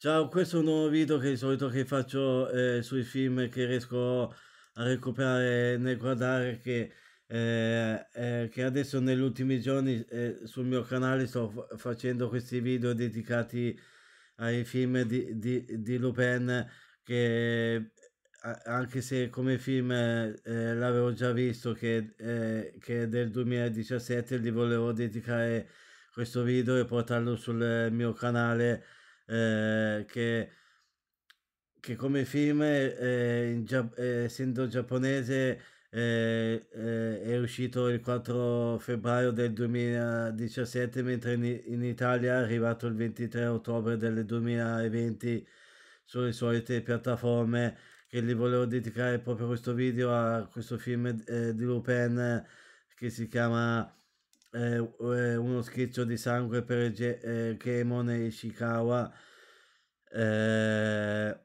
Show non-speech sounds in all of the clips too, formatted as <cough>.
Ciao, questo è un nuovo video che di solito che faccio eh, sui film che riesco a recuperare nel guardare che, eh, eh, che adesso negli ultimi giorni eh, sul mio canale sto facendo questi video dedicati ai film di, di, di Lupin che anche se come film eh, l'avevo già visto che, eh, che è del 2017 gli volevo dedicare questo video e portarlo sul mio canale eh, che, che, come film, eh, gia- eh, essendo giapponese, eh, eh, è uscito il 4 febbraio del 2017, mentre in, in Italia è arrivato il 23 ottobre del 2020 sulle solite piattaforme che gli volevo dedicare proprio questo video a questo film eh, di Lupin che si chiama eh, eh, uno schizzo di sangue per Ge- eh, Gemone Ishikawa eh,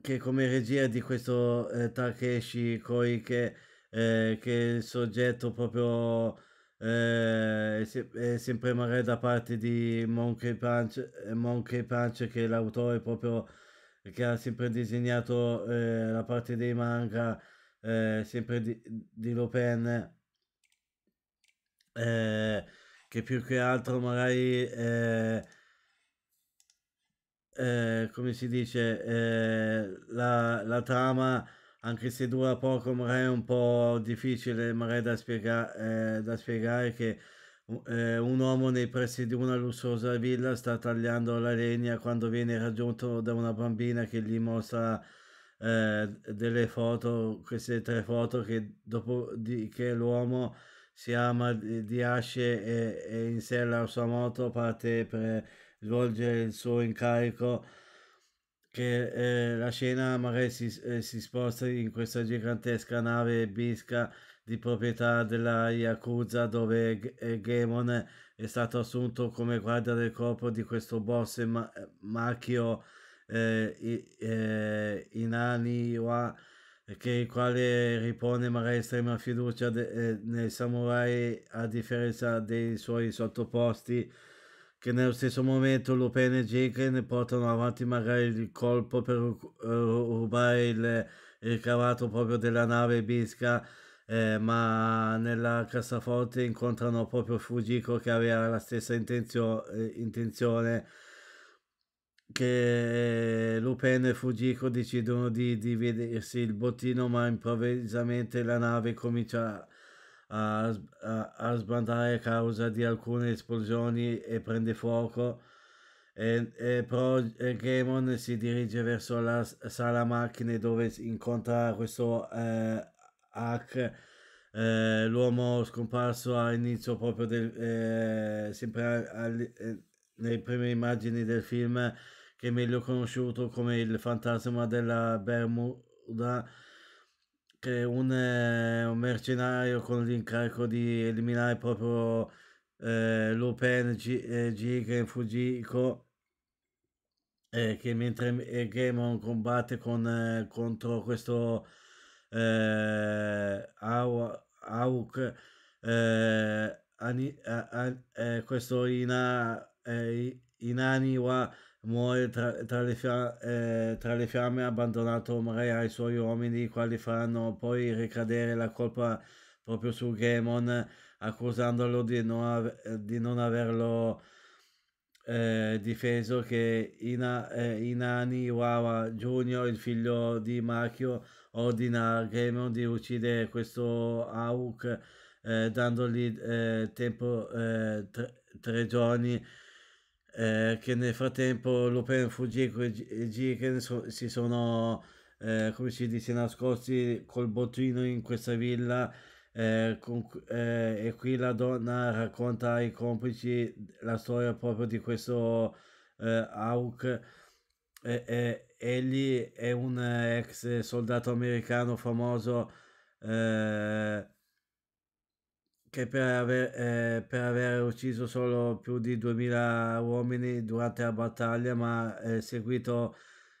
che come regia di questo eh, Takeshi Koike eh, che è il soggetto proprio è, se- è, sempre mare da parte di Monkey Punch, Monkey Punch che è l'autore proprio che ha sempre disegnato la parte dei manga sempre di, di Lupin eh, che più che altro magari eh, eh, come si dice eh, la, la, trama anche se dura poco magari è un po' difficile magari da, spiega- eh, da spiegare che eh, un uomo nei pressi di una lussuosa villa sta tagliando la legna quando viene raggiunto da una bambina che gli mostra eh, delle foto, queste tre foto che dopo di che l'uomo si ama di Asce e, e in sé la sua moto parte per svolgere il suo incarico che eh, la scena magari si, eh, si, sposta in questa gigantesca nave bisca di proprietà della Yakuza dove G- eh, Gemon è stato assunto come guardia del corpo di questo boss ma- eh, macchio eh, i- eh, Inaniwa che il quale ripone magari estrema fiducia de, eh, nei samurai a differenza dei suoi sottoposti che nello stesso momento Lupin e Jenkins portano avanti magari il colpo per uh, rubare il, il, cavato proprio della nave Bisca eh, ma nella cassaforte incontrano proprio Fujiko che aveva la stessa intenzio- intenzione eh, che Lupin e Fujiko decidono di dividersi il bottino, ma improvvisamente la nave comincia a, a, a sbandare a causa di alcune esplosioni e prende fuoco. E, e, Pro, e Gamon si dirige verso la sala macchine dove incontra questo eh, Hack, eh, l'uomo scomparso all'inizio proprio del, eh, sempre al, eh, nelle prime immagini del film che è meglio conosciuto come il fantasma della Bermuda, che è un, eh, un mercenario con l'incarico di eliminare proprio eh, Lupin G, eh, G Fujiko. Eh, che mentre eh, Gamon combatte con, eh, contro questo eh, Au, Auk, eh, ani, a, eh, a, eh, questo Ina, eh, Inaniwa muore tra, tra, le fia, eh, tra, le fiamme abbandonato magari ai suoi uomini, i quali faranno poi ricadere la colpa proprio su Gaemon, accusandolo di non, di non averlo eh, difeso, che Ina, eh, Inani Wawa Jr., il figlio di Makio, ordina a Gaemon di uccidere questo Auk, eh, dandogli eh, tempo eh, tre, tre giorni eh, che nel frattempo l'Open Fujiko e Jiken so, si sono, eh, come si dice, nascosti col bottino in questa villa eh, con, eh, e qui la donna racconta ai complici la storia proprio di questo eh, Hawk. egli è un ex soldato americano famoso eh, che per aver, eh, per aver, ucciso solo più di 2000 uomini durante la battaglia, ma eh, seguito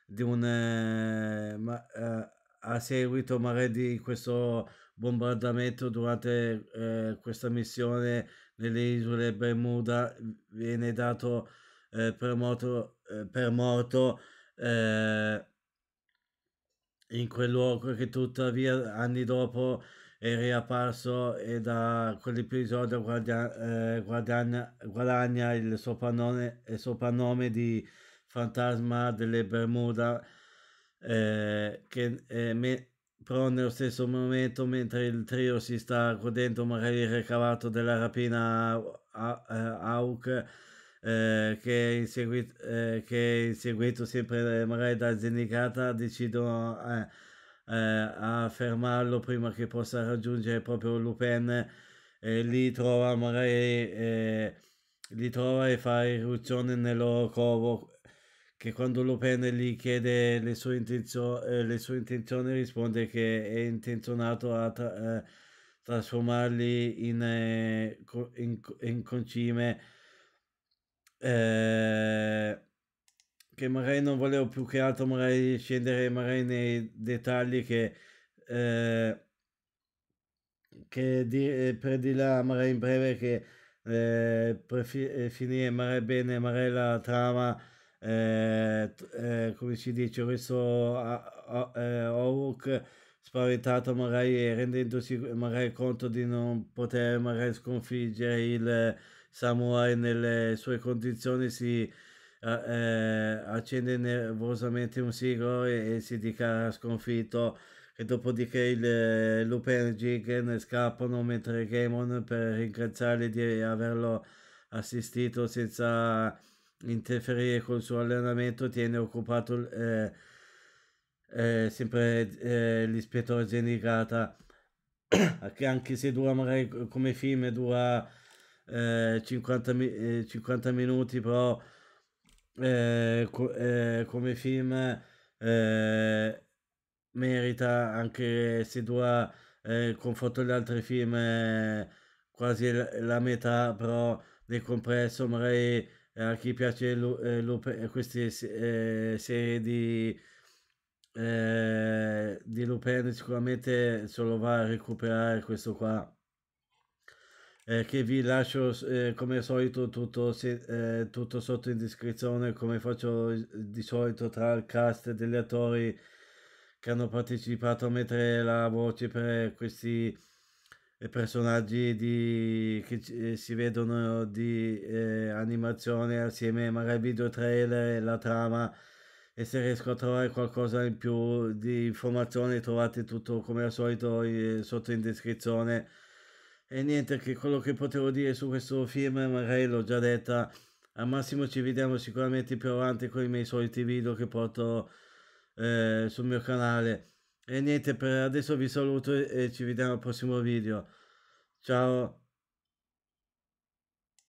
di un, eh, ma, eh, ha seguito mare di questo bombardamento durante eh, questa missione nelle isole Bermuda, viene dato eh, per morto, per morto in quel luogo che tuttavia anni dopo è riapparso e da quell'episodio guardia- eh, guadagna, guadagna il soprannome, il soprannome di Fantasma delle Bermuda eh, che eh, me- però nello stesso momento mentre il trio si sta godendo magari il ricavato della rapina a, a-, a- Auk eh, che, è inseguito, eh, che è inseguito sempre eh, magari da Zenicata, decidono eh, eh, a fermarlo prima che possa raggiungere proprio Lupin e lì trova magari li trova e fa irruzione nel loro covo che quando Lupin gli chiede le sue, intenzio- le sue intenzioni risponde che è intenzionato a tra- trasformarli in, in, in concime Ehm, che magari non volevo più che altro magari scendere magari nei dettagli che, eh, che di, eh, per di là magari in breve che eh, prefi- eh, finire magari bene magari la trama eh, eh, come si dice questo a, eh, spaventato magari rendendosi magari conto di non poter magari sconfiggere il Samurai nelle sue condizioni si eh, eh, accende nervosamente un sigaro e, e, si dichiara sconfitto e dopodiché il, eh, Lupin e Jigen scappano mentre Gaemon per ringraziarli di averlo assistito senza interferire col suo allenamento tiene occupato eh, eh, sempre eh, l'ispettore Zenigata <clears throat> che anche se dura magari come film dura eh, 50, eh, 50, minuti, però eh, co eh, come film eh, merita anche se dura confronto agli altri film quasi la metà, però nel complesso magari a chi piace queste serie di, eh, di Lupin sicuramente se lo va a recuperare questo qua eh, che vi lascio eh, come al solito tutto, eh, tutto, sotto in descrizione come faccio eh, di solito tra il cast degli attori che hanno partecipato a mettere la voce per questi eh, personaggi di, che eh, si vedono di animazione assieme magari al video trailer e la trama e se riesco a trovare qualcosa in più di informazioni trovate tutto come al solito sotto in descrizione e niente, che quello che potevo dire su questo film magari l'ho già detta. Al massimo ci vediamo sicuramente più avanti con i miei soliti video che porto eh, sul mio canale. E niente, per adesso vi saluto e ci vediamo al prossimo video. Ciao!